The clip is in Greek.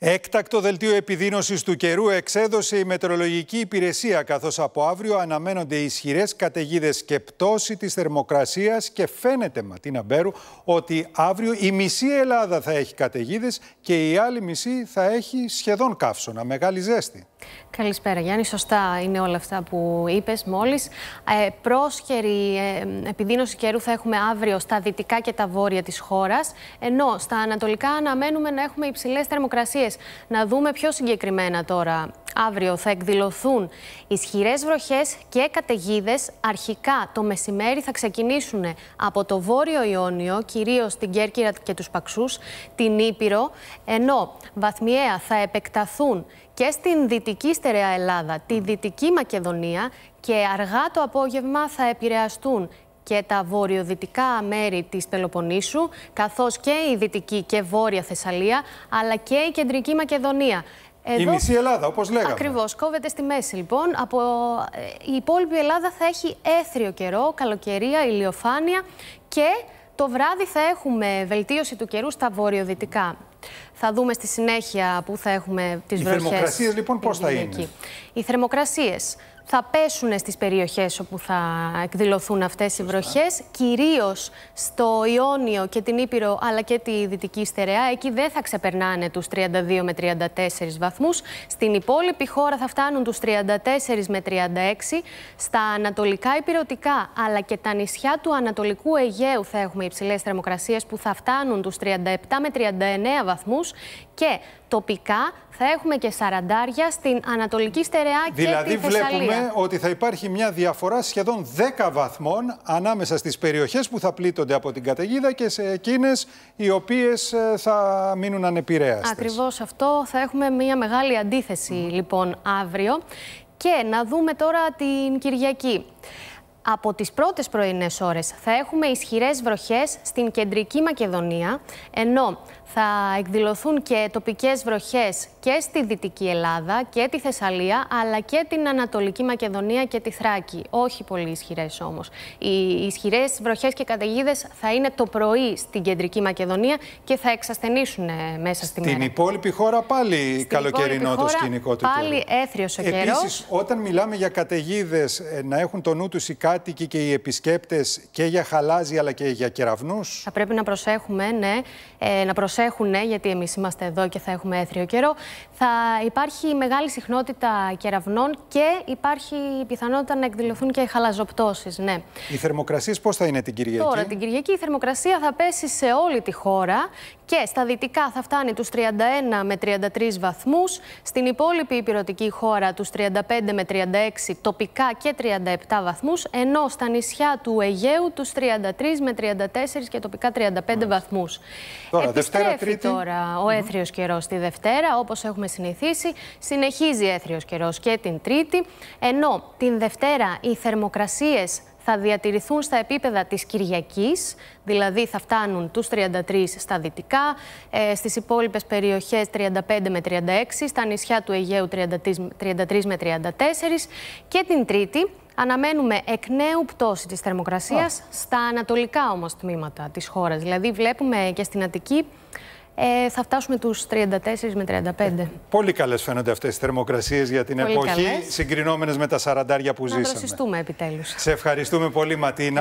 Έκτακτο δελτίο επιδείνωσης του καιρού εξέδωσε η Μετρολογική Υπηρεσία, καθώς από αύριο αναμένονται ισχυρές καταιγίδες και πτώση της θερμοκρασίας και φαίνεται, Ματίνα Μπέρου, ότι αύριο η μισή Ελλάδα θα έχει καταιγίδες και η άλλη μισή θα έχει σχεδόν καύσωνα, μεγάλη ζέστη. Καλησπέρα Γιάννη, σωστά είναι όλα αυτά που είπες μόλις. Ε, πρόσχερη ε, επιδείνωση καιρού θα έχουμε αύριο στα δυτικά και τα βόρεια της χώρας, ενώ στα ανατολικά αναμένουμε να έχουμε υψηλές θερμοκρασίες. Να δούμε πιο συγκεκριμένα τώρα Αύριο θα εκδηλωθούν ισχυρές βροχές και καταιγίδες. Αρχικά το μεσημέρι θα ξεκινήσουν από το βόρειο Ιόνιο, κυρίως την Κέρκυρα και τους Παξούς, την Ήπειρο, ενώ βαθμιαία θα επεκταθούν και στην δυτική στερεά Ελλάδα, τη δυτική Μακεδονία και αργά το απόγευμα θα επηρεαστούν και τα βορειοδυτικά μέρη της Πελοποννήσου, καθώς και η δυτική και βόρεια Θεσσαλία, αλλά και η κεντρική Μακεδονία. Εδώ, η μισή Ελλάδα, όπως λέγαμε. Ακριβώς. Κόβεται στη μέση, λοιπόν. Από... Ε, η υπόλοιπη Ελλάδα θα έχει έθριο καιρό, καλοκαιρία, ηλιοφάνεια και το βράδυ θα έχουμε βελτίωση του καιρού στα βορειοδυτικά. Θα δούμε στη συνέχεια που θα έχουμε τις βροχές. Οι θερμοκρασίες λοιπόν πώς θα είναι. Οι θερμοκρασίες θα πέσουν στις περιοχές όπου θα εκδηλωθούν αυτές οι βροχές, κυρίως στο Ιόνιο και την Ήπειρο αλλά και τη Δυτική Στερεά. Εκεί δεν θα ξεπερνάνε τους 32 με 34 βαθμούς. Στην υπόλοιπη χώρα θα φτάνουν τους 34 με 36. Στα ανατολικά υπηρετικά αλλά και τα νησιά του Ανατολικού Αιγαίου θα έχουμε υψηλές θερμοκρασίες που θα φτάνουν τους 37 με 39 βαθμούς και τοπικά θα έχουμε και σαραντάρια στην Ανατολική Στερεά και δηλαδή, τη Θεσσαλία. Δηλαδή βλέπουμε ότι θα υπάρχει μια διαφορά σχεδόν 10 βαθμών ανάμεσα στις περιοχές που θα πλήττονται από την καταιγίδα και σε εκείνες οι οποίες ε, θα μείνουν ανεπηρέαστες. Ακριβώς αυτό. Θα έχουμε μια μεγάλη αντίθεση λοιπόν αύριο. Και να δούμε τώρα την Κυριακή. Από τις πρώτες πρωινές ώρες θα έχουμε ισχυρές βροχές στην κεντρική Μακεδονία, ενώ θα εκδηλωθούν και τοπικές βροχές και στη Δυτική Ελλάδα και τη Θεσσαλία, αλλά και την Ανατολική Μακεδονία και τη Θράκη. Όχι πολύ ισχυρές όμως. Οι ισχυρές βροχές και καταιγίδες θα είναι το πρωί στην Κεντρική Μακεδονία και θα εξασθενήσουν ε, μέσα στη μέρα. Στην υπόλοιπη χώρα πάλι στην καλοκαιρινό το σκηνικό του Πάλι έθριος ο καιρός. Επίσης, όταν μιλάμε για καταιγίδες ε, να έχουν το νου τους οι κάτοικοι και οι επισκέπτες και για χαλάζι αλλά και για κεραυνούς. Θα πρέπει να προσέχουμε, ναι, ε, να προσέχουμε προσέχουν, ε, γιατί εμείς είμαστε εδώ και θα έχουμε έθριο καιρό, θα υπάρχει μεγάλη συχνότητα κεραυνών και υπάρχει πιθανότητα να εκδηλωθούν και χαλαζοπτώσεις. Ναι. Οι θερμοκρασίες πώς θα είναι την Κυριακή. Τώρα, την Κυριακή η θερμοκρασία θα πέσει σε όλη τη χώρα και στα δυτικά θα φτάνει τους 31 με 33 βαθμούς, στην υπόλοιπη υπηρετική χώρα τους 35 με 36 τοπικά και 37 βαθμούς, ενώ στα νησιά του Αιγαίου τους 33 με 34 και τοπικά 35 βαθμούς. Τώρα, Επιστρέφει Δευτέρα, τώρα ο έθριος καιρός τη Δευτέρα, όπως έχουμε συνηθίσει, συνεχίζει έθριος καιρός και την Τρίτη, ενώ την Δευτέρα οι θερμοκρασίες θα διατηρηθούν στα επίπεδα της Κυριακής, δηλαδή θα φτάνουν τους 33 στα δυτικά, ε, στις υπόλοιπες περιοχές 35 με 36, στα νησιά του Αιγαίου 33, 33 με 34 και την Τρίτη αναμένουμε εκ νέου πτώση της θερμοκρασίας στα ανατολικά όμως τμήματα της χώρας. Δηλαδή βλέπουμε και στην Αττική ε, θα φτάσουμε τους 34 με 35. Πολύ καλές φαίνονται αυτές οι θερμοκρασίες για την εποχή, καλές. συγκρινόμενες με τα σαραντάρια που ζήσαμε. Να επιτέλους. Σε ευχαριστούμε πολύ Ματίνα.